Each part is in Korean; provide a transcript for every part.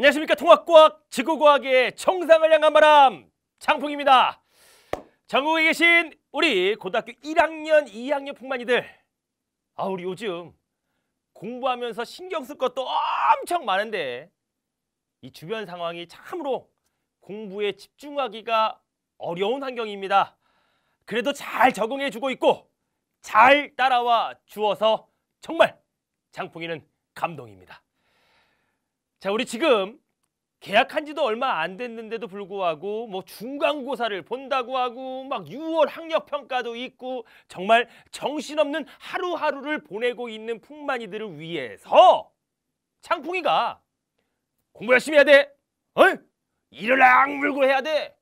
안녕하십니까 통합과학 지구과학의 정상을 향한 바람 장풍입니다 전국에 계신 우리 고등학교 1학년 2학년 풍만이들 아 우리 요즘 공부하면서 신경 쓸 것도 엄청 많은데 이 주변 상황이 참으로 공부에 집중하기가 어려운 환경입니다 그래도 잘 적응해 주고 있고 잘 따라와 주어서 정말 장풍이는 감동입니다 자, 우리 지금 계약한 지도 얼마 안 됐는데도 불구하고 뭐 중간고사를 본다고 하고 막 6월 학력 평가도 있고 정말 정신없는 하루하루를 보내고 있는 풍만이들을 위해서 창풍이가 공부 열심히 해야 돼. 어? 일을 악물고 해야 돼.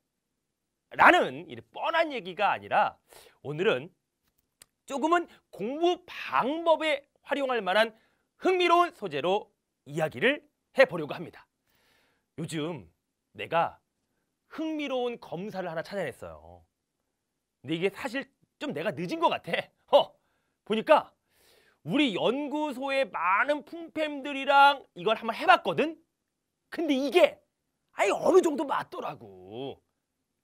라는 이 뻔한 얘기가 아니라 오늘은 조금은 공부 방법에 활용할 만한 흥미로운 소재로 이야기를 해보려고 합니다. 요즘 내가 흥미로운 검사를 하나 찾아냈어요. 근데 이게 사실 좀 내가 늦은 것 같아. 어, 보니까 우리 연구소의 많은 품팸들이랑 이걸 한번 해봤거든? 근데 이게 아니 어느 정도 맞더라고.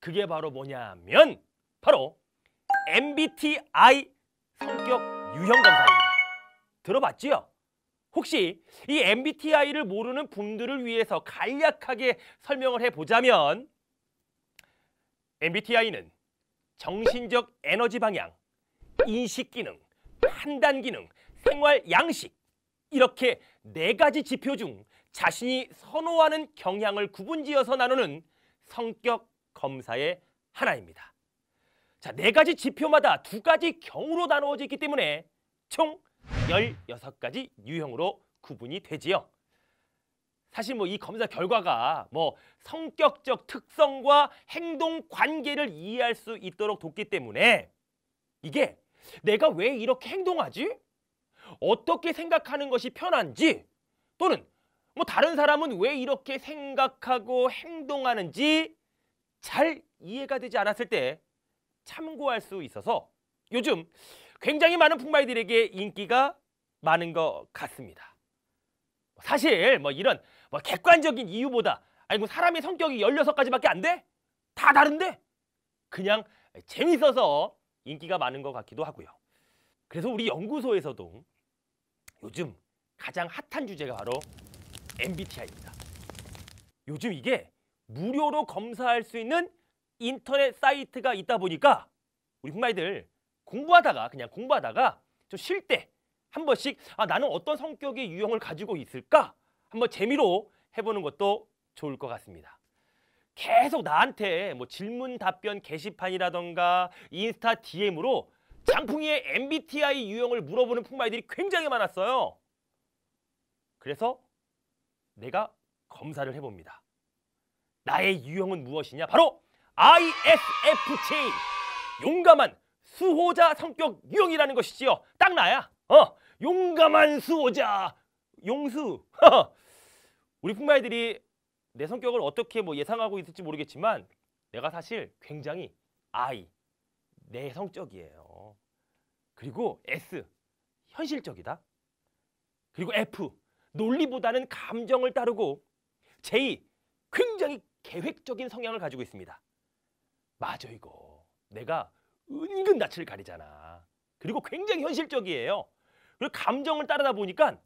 그게 바로 뭐냐면 바로 MBTI 성격 유형 검사입니다. 들어봤지요? 혹시 이 MBTI를 모르는 분들을 위해서 간략하게 설명을 해보자면 MBTI는 정신적 에너지 방향, 인식 기능, 판단 기능, 생활 양식 이렇게 네 가지 지표 중 자신이 선호하는 경향을 구분지어서 나누는 성격 검사의 하나입니다. 자, 네 가지 지표마다 두 가지 경우로 나누어져 있기 때문에 총 열여섯 가지 유형으로 구분이 되지요. 사실 뭐 이 검사 결과가 뭐 성격적 특성과 행동 관계를 이해할 수 있도록 돕기 때문에 이게 내가 왜 이렇게 행동하지? 어떻게 생각하는 것이 편한지 또는 뭐 다른 사람은 왜 이렇게 생각하고 행동하는지 잘 이해가 되지 않았을 때 참고할 수 있어서 요즘 굉장히 많은 풍마이들에게 인기가 많은 것 같습니다. 사실 뭐 이런 뭐 객관적인 이유보다 아니 뭐 사람의 성격이 1 6 가지밖에안 돼? 다 다른데? 그냥 재밌어서 인기가 많은 것 같기도 하고요. 그래서 우리 연구소에서도 요즘 가장 핫한 주제가 바로 MBTI입니다. 요즘 이게 무료로 검사할 수 있는 인터넷 사이트가 있다 보니까 우리 흑마이들 공부하다가 그냥 공부하다가 좀 쉴 때 한 번씩 아 나는 어떤 성격의 유형을 가지고 있을까 한번 재미로 해보는 것도 좋을 것 같습니다. 계속 나한테 뭐 질문 답변 게시판이라던가 인스타 DM으로 장풍이의 MBTI 유형을 물어보는 풍마이들이 굉장히 많았어요. 그래서 내가 검사를 해봅니다. 나의 유형은 무엇이냐? 바로 ISFJ! 용감한 수호자 성격 유형이라는 것이지요. 딱 나야. 어, 용감한 수호자. 용수. 우리 풍마이들이 내 성격을 어떻게 뭐 예상하고 있을지 모르겠지만 내가 사실 굉장히 I, 내성적이에요. 그리고 S, 현실적이다. 그리고 F, 논리보다는 감정을 따르고 J, 굉장히 계획적인 성향을 가지고 있습니다. 맞아 이거. 내가 은근 낯을 가리잖아. 그리고 굉장히 현실적이에요. 그리고 감정을 따르다 보니까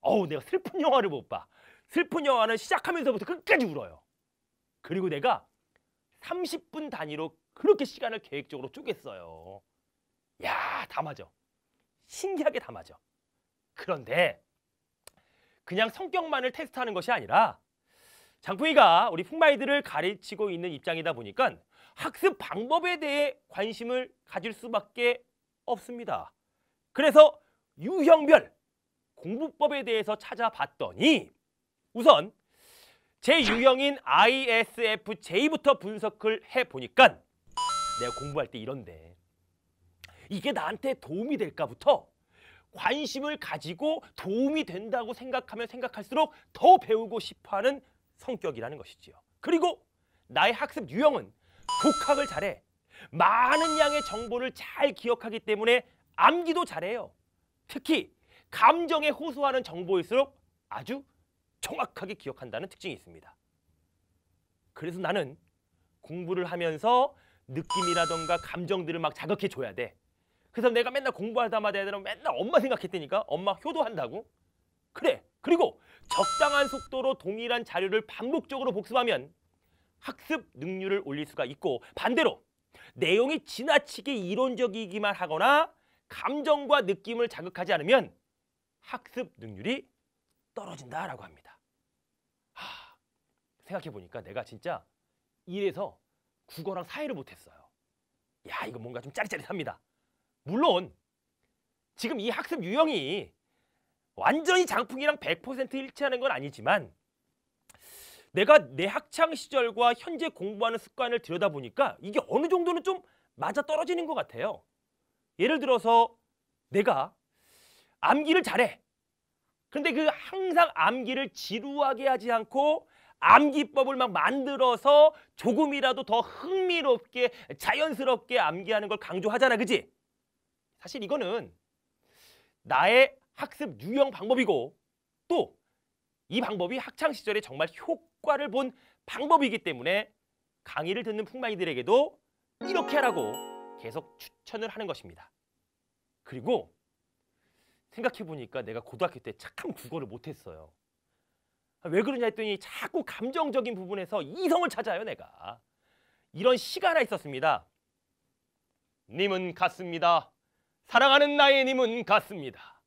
어우 내가 슬픈 영화를 못 봐. 슬픈 영화는 시작하면서부터 끝까지 울어요. 그리고 내가 30분 단위로 그렇게 시간을 계획적으로 쪼갰어요. 야, 다 맞아. 신기하게 다 맞아. 그런데 그냥 성격만을 테스트하는 것이 아니라 장풍이가 우리 풍마이들을 가르치고 있는 입장이다 보니까 학습 방법에 대해 관심을 가질 수밖에 없습니다. 그래서 유형별 공부법에 대해서 찾아봤더니 우선 제 유형인 ISFJ부터 분석을 해보니까 내가 공부할 때 이런데 이게 나한테 도움이 될까부터 관심을 가지고 도움이 된다고 생각하면 생각할수록 더 배우고 싶어하는 성격이라는 것이지요. 그리고 나의 학습 유형은 독학을 잘해. 많은 양의 정보를 잘 기억하기 때문에 암기도 잘해요. 특히 감정에 호소하는 정보일수록 아주 정확하게 기억한다는 특징이 있습니다. 그래서 나는 공부를 하면서 느낌이라던가 감정들을 막 자극해 줘야 돼. 그래서 내가 맨날 공부하다마다 애들은 맨날 엄마 생각했대니까 엄마 효도한다고. 그래. 그리고 적당한 속도로 동일한 자료를 반복적으로 복습하면 학습 능률을 올릴 수가 있고 반대로 내용이 지나치게 이론적이기만 하거나 감정과 느낌을 자극하지 않으면 학습 능률이 떨어진다라고 합니다. 하, 생각해보니까 내가 진짜 이래서 국어랑 사회를 못했어요. 야 이거 뭔가 좀 짜릿짜릿합니다. 물론 지금 이 학습 유형이 완전히 장풍이랑 100% 일치하는 건 아니지만 내가 내 학창 시절과 현재 공부하는 습관을 들여다보니까 이게 어느 정도는 좀 맞아 떨어지는 것 같아요. 예를 들어서 내가 암기를 잘해. 근데 그 항상 암기를 지루하게 하지 않고 암기법을 막 만들어서 조금이라도 더 흥미롭게 자연스럽게 암기하는 걸 강조하잖아. 그지? 사실 이거는 나의 학습 유형 방법이고 또 이 방법이 학창 시절에 정말 효과 효과를 본 방법이기 때문에 강의를 듣는 풍마이들에게도 이렇게 하라고 계속 추천을 하는 것입니다. 그리고 생각해보니까 내가 고등학교 때참 국어를 못했어요. 아, 왜 그러냐 했더니 자꾸 감정적인 부분에서 이성을 찾아요 내가. 이런 시가 하나 있었습니다. 님은 같습니다. 사랑하는 나의 님은 같습니다.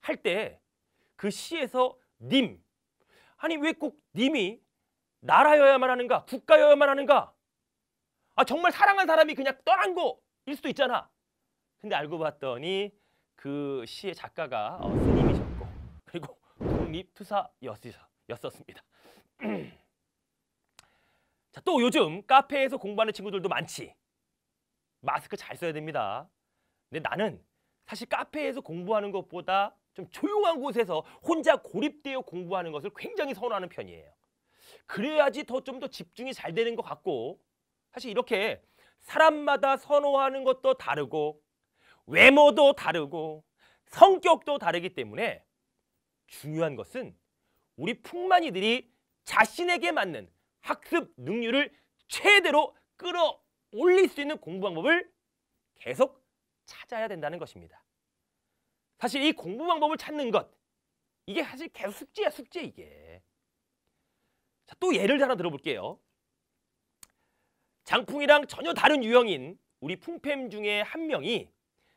할 때 그 시에서 님, 아니 왜 꼭 님이 나라여야만 하는가? 국가여야만 하는가? 아 정말 사랑한 사람이 그냥 떠난 거일 수도 있잖아. 근데 알고 봤더니 그 시의 작가가 어, 스님이셨고 그리고 독립투사였었습니다. 자, 또 요즘 카페에서 공부하는 친구들도 많지. 마스크 잘 써야 됩니다. 근데 나는 사실 카페에서 공부하는 것보다 좀 조용한 곳에서 혼자 고립되어 공부하는 것을 굉장히 선호하는 편이에요. 그래야지 더 좀더 더 집중이 잘 되는 것 같고 사실 이렇게 사람마다 선호하는 것도 다르고 외모도 다르고 성격도 다르기 때문에 중요한 것은 우리 풍만이들이 자신에게 맞는 학습 능률을 최대로 끌어올릴 수 있는 공부 방법을 계속 찾아야 된다는 것입니다. 사실 이 공부 방법을 찾는 것 이게 사실 계속 숙제야 숙제 이게. 자, 또 예를 하나 들어볼게요. 장풍이랑 전혀 다른 유형인 우리 풍팸 중에 한 명이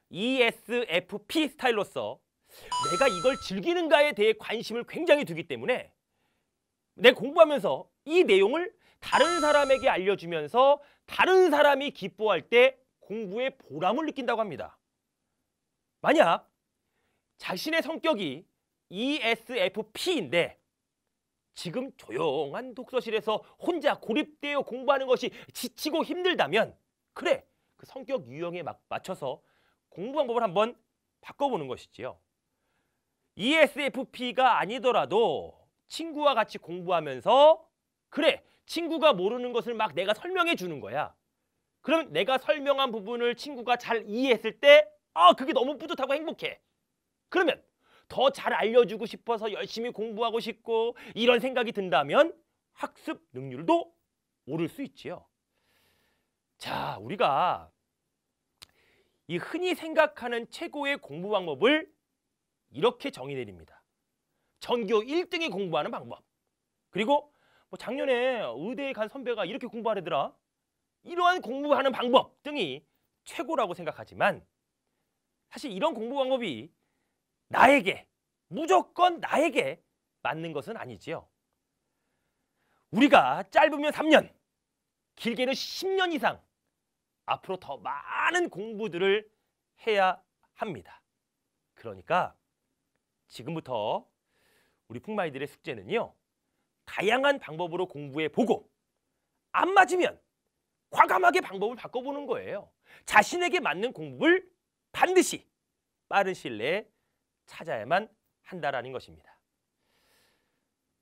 ESFP 스타일로서 내가 이걸 즐기는가에 대해 관심을 굉장히 두기 때문에 내 공부하면서 이 내용을 다른 사람에게 알려주면서 다른 사람이 기뻐할 때 공부에 보람을 느낀다고 합니다. 만약 자신의 성격이 ESFP인데 지금 조용한 독서실에서 혼자 고립되어 공부하는 것이 지치고 힘들다면 그래 그 성격 유형에 막 맞춰서 공부 방법을 한번 바꿔보는 것이지요. ESFP가 아니더라도 친구와 같이 공부하면서 그래 친구가 모르는 것을 막 내가 설명해 주는 거야. 그럼 내가 설명한 부분을 친구가 잘 이해했을 때 아 그게 너무 뿌듯하고 행복해. 그러면 더 잘 알려주고 싶어서 열심히 공부하고 싶고 이런 생각이 든다면 학습 능률도 오를 수 있지요. 자, 우리가 이 흔히 생각하는 최고의 공부 방법을 이렇게 정의 내립니다. 전교 1등이 공부하는 방법. 그리고 뭐 작년에 의대에 간 선배가 이렇게 공부하려더라. 이러한 공부하는 방법 등이 최고라고 생각하지만 사실 이런 공부 방법이 나에게, 무조건 나에게 맞는 것은 아니지요. 우리가 짧으면 3년, 길게는 10년 이상 앞으로 더 많은 공부들을 해야 합니다. 그러니까 지금부터 우리 풍마이들의 숙제는요. 다양한 방법으로 공부해 보고 안 맞으면 과감하게 방법을 바꿔보는 거예요. 자신에게 맞는 공부를 반드시 빠른 시일 내에 찾아야만 한다라는 것입니다.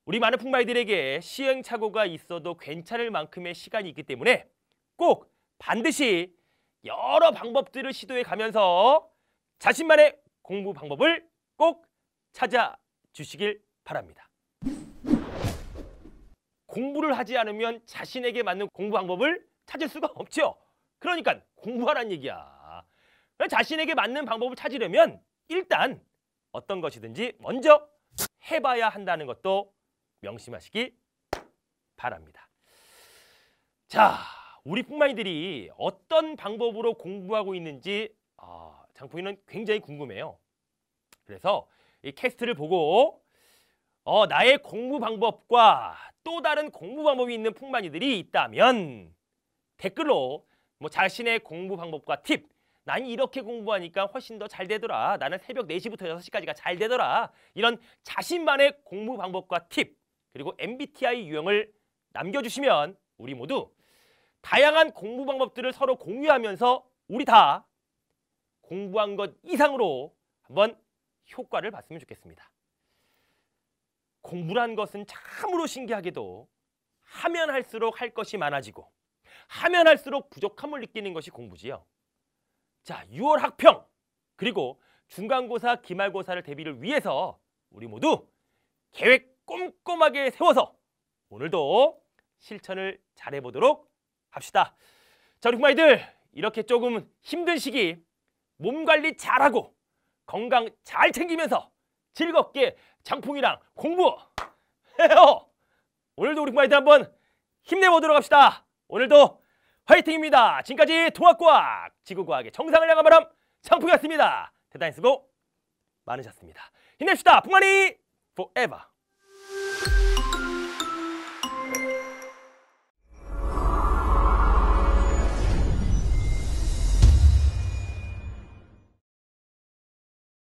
우리 많은 풍마이들에게 시행착오가 있어도 괜찮을 만큼의 시간이 있기 때문에 꼭 반드시 여러 방법들을 시도해 가면서 자신만의 공부 방법을 꼭 찾아주시길 바랍니다. 공부를 하지 않으면 자신에게 맞는 공부 방법을 찾을 수가 없죠. 그러니까 공부하라는 얘기야. 자신에게 맞는 방법을 찾으려면 일단 어떤 것이든지 먼저 해봐야 한다는 것도 명심하시기 바랍니다. 자, 우리 뿐마이들이 어떤 방법으로 공부하고 있는지 아, 장풍이는 굉장히 궁금해요. 그래서 이 캐스트를 보고 어, 나의 공부 방법과 또 다른 공부 방법이 있는 풍만이들이 있다면 댓글로 뭐 자신의 공부 방법과 팁난 이렇게 공부하니까 훨씬 더 잘 되더라. 나는 새벽 4시부터 6시까지가 잘 되더라. 이런 자신만의 공부 방법과 팁 그리고 MBTI 유형을 남겨주시면 우리 모두 다양한 공부 방법들을 서로 공유하면서 우리 다 공부한 것 이상으로 한번 효과를 봤으면 좋겠습니다. 공부란 것은 참으로 신기하게도 하면 할수록 할 것이 많아지고 하면 할수록 부족함을 느끼는 것이 공부지요. 자, 6월 학평 그리고 중간고사, 기말고사를 대비를 위해서 우리 모두 계획 꼼꼼하게 세워서 오늘도 실천을 잘해보도록 합시다. 자, 우리 부마이들 이렇게 조금 힘든 시기 몸 관리 잘하고 건강 잘 챙기면서 즐겁게 장풍이랑 공부 해요. 오늘도 우리 부마이들 한번 힘내보도록 합시다. 오늘도 화이팅입니다. 지금까지 통합과학, 지구과학의 정상을 향한 바람 상풍이었습니다. 대단히 수고 많으셨습니다. 힘냅시다. 풍만이 forever.